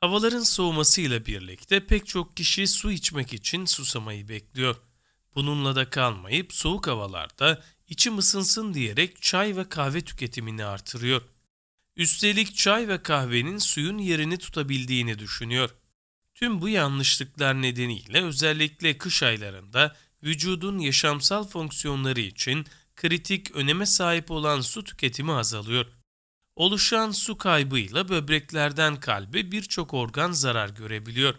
Havaların soğumasıyla birlikte pek çok kişi su içmek için susamayı bekliyor. Bununla da kalmayıp soğuk havalarda içi ısınsın diyerek çay ve kahve tüketimini artırıyor. Üstelik çay ve kahvenin suyun yerini tutabildiğini düşünüyor. Tüm bu yanlışlıklar nedeniyle özellikle kış aylarında vücudun yaşamsal fonksiyonları için kritik öneme sahip olan su tüketimi azalıyor. Oluşan su kaybıyla böbreklerden kalbe birçok organ zarar görebiliyor.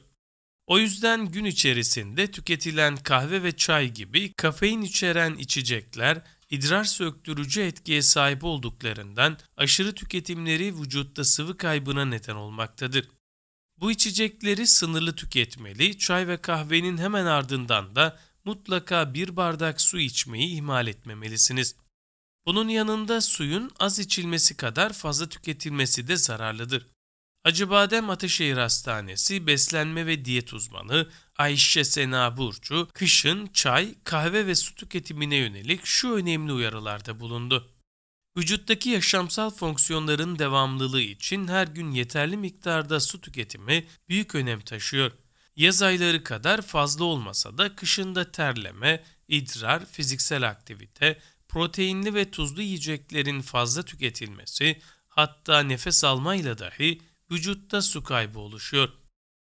O yüzden gün içerisinde tüketilen kahve ve çay gibi kafein içeren içecekler idrar söktürücü etkiye sahip olduklarından aşırı tüketimleri vücutta sıvı kaybına neden olmaktadır. Bu içecekleri sınırlı tüketmeli, çay ve kahvenin hemen ardından da mutlaka bir bardak su içmeyi ihmal etmemelisiniz. Bunun yanında suyun az içilmesi kadar fazla tüketilmesi de zararlıdır. Acıbadem Ateşehir Hastanesi beslenme ve diyet uzmanı Ayşe Sena Burcu, kışın çay, kahve ve su tüketimine yönelik şu önemli uyarılarda bulundu. Vücuttaki yaşamsal fonksiyonların devamlılığı için her gün yeterli miktarda su tüketimi büyük önem taşıyor. Yaz ayları kadar fazla olmasa da kışında terleme, idrar, fiziksel aktivite, proteinli ve tuzlu yiyeceklerin fazla tüketilmesi, hatta nefes almayla dahi vücutta su kaybı oluşuyor.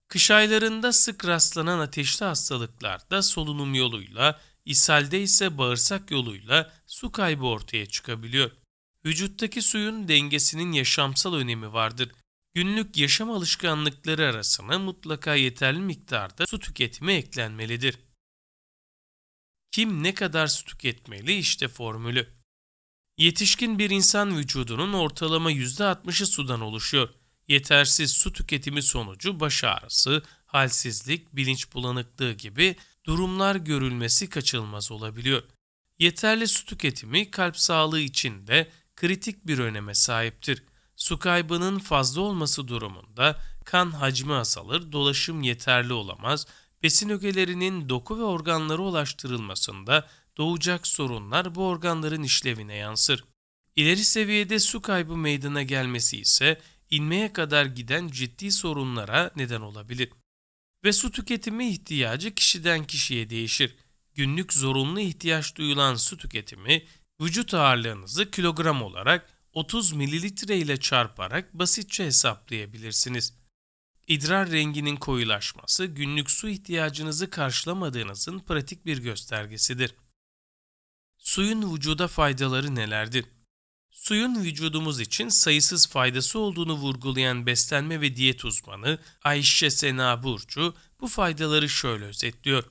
Kış aylarında sık rastlanan ateşli hastalıklarda solunum yoluyla, ishalde ise bağırsak yoluyla su kaybı ortaya çıkabiliyor. Vücuttaki suyun dengesinin yaşamsal önemi vardır. Günlük yaşam alışkanlıkları arasına mutlaka yeterli miktarda su tüketimi eklenmelidir kim ne kadar su tüketmeli işte formülü. Yetişkin bir insan vücudunun ortalama %60'ı sudan oluşuyor. Yetersiz su tüketimi sonucu baş ağrısı, halsizlik, bilinç bulanıklığı gibi durumlar görülmesi kaçınılmaz olabiliyor. Yeterli su tüketimi kalp sağlığı için de kritik bir öneme sahiptir. Su kaybının fazla olması durumunda kan hacmi azalır, dolaşım yeterli olamaz, Besin ögelerinin doku ve organlara ulaştırılmasında doğacak sorunlar bu organların işlevine yansır. İleri seviyede su kaybı meydana gelmesi ise inmeye kadar giden ciddi sorunlara neden olabilir. Ve su tüketimi ihtiyacı kişiden kişiye değişir. Günlük zorunlu ihtiyaç duyulan su tüketimi vücut ağırlığınızı kilogram olarak 30 mililitre ile çarparak basitçe hesaplayabilirsiniz. İdrar renginin koyulaşması günlük su ihtiyacınızı karşılamadığınızın pratik bir göstergesidir. Suyun vücuda faydaları nelerdir? Suyun vücudumuz için sayısız faydası olduğunu vurgulayan beslenme ve diyet uzmanı Ayşe Sena Burcu bu faydaları şöyle özetliyor.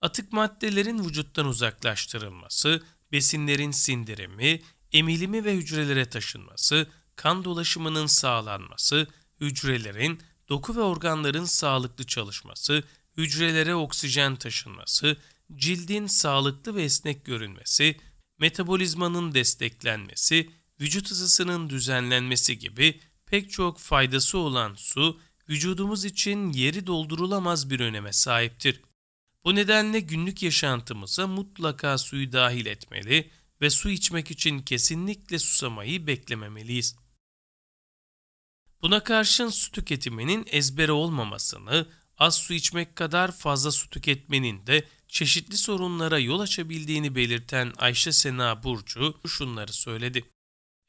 Atık maddelerin vücuttan uzaklaştırılması, besinlerin sindirimi, emilimi ve hücrelere taşınması, kan dolaşımının sağlanması, hücrelerin doku ve organların sağlıklı çalışması, hücrelere oksijen taşınması, cildin sağlıklı ve esnek görünmesi, metabolizmanın desteklenmesi, vücut ısısının düzenlenmesi gibi pek çok faydası olan su, vücudumuz için yeri doldurulamaz bir öneme sahiptir. Bu nedenle günlük yaşantımıza mutlaka suyu dahil etmeli ve su içmek için kesinlikle susamayı beklememeliyiz. Buna karşın su tüketiminin ezbere olmamasını, az su içmek kadar fazla su tüketmenin de çeşitli sorunlara yol açabildiğini belirten Ayşe Sena Burcu şunları söyledi.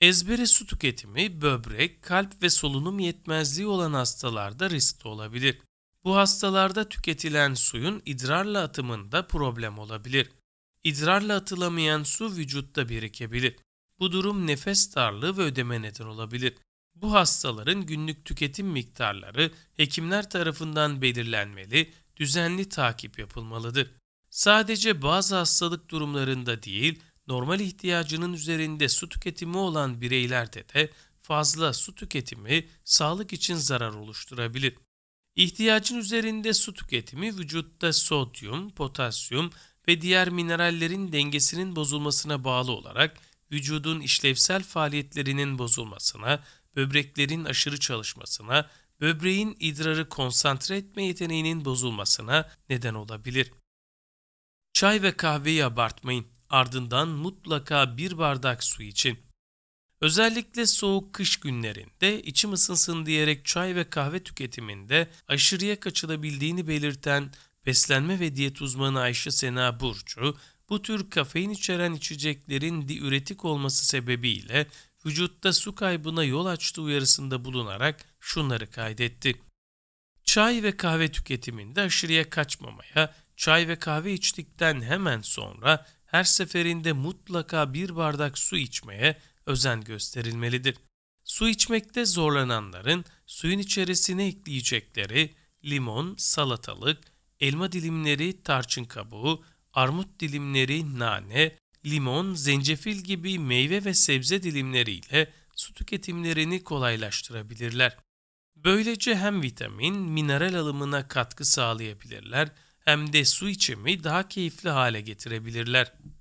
Ezbere su tüketimi böbrek, kalp ve solunum yetmezliği olan hastalarda riskli olabilir. Bu hastalarda tüketilen suyun idrarla atımında problem olabilir. İdrarla atılamayan su vücutta birikebilir. Bu durum nefes darlığı ve ödeme neden olabilir. Bu hastaların günlük tüketim miktarları hekimler tarafından belirlenmeli, düzenli takip yapılmalıdır. Sadece bazı hastalık durumlarında değil, normal ihtiyacının üzerinde su tüketimi olan bireylerde de fazla su tüketimi sağlık için zarar oluşturabilir. İhtiyacın üzerinde su tüketimi vücutta sodyum, potasyum ve diğer minerallerin dengesinin bozulmasına bağlı olarak vücudun işlevsel faaliyetlerinin bozulmasına böbreklerin aşırı çalışmasına, böbreğin idrarı konsantre etme yeteneğinin bozulmasına neden olabilir. Çay ve kahveyi abartmayın. Ardından mutlaka bir bardak su için. Özellikle soğuk kış günlerinde içim ısınsın diyerek çay ve kahve tüketiminde aşırıya kaçılabildiğini belirten beslenme ve diyet uzmanı Ayşe Sena Burcu, bu tür kafein içeren içeceklerin diüretik olması sebebiyle vücutta su kaybına yol açtığı uyarısında bulunarak şunları kaydetti. Çay ve kahve tüketiminde aşırıya kaçmamaya, çay ve kahve içtikten hemen sonra her seferinde mutlaka bir bardak su içmeye özen gösterilmelidir. Su içmekte zorlananların suyun içerisine ekleyecekleri limon, salatalık, elma dilimleri, tarçın kabuğu, armut dilimleri, nane, limon, zencefil gibi meyve ve sebze dilimleriyle su tüketimlerini kolaylaştırabilirler. Böylece hem vitamin, mineral alımına katkı sağlayabilirler hem de su içimi daha keyifli hale getirebilirler.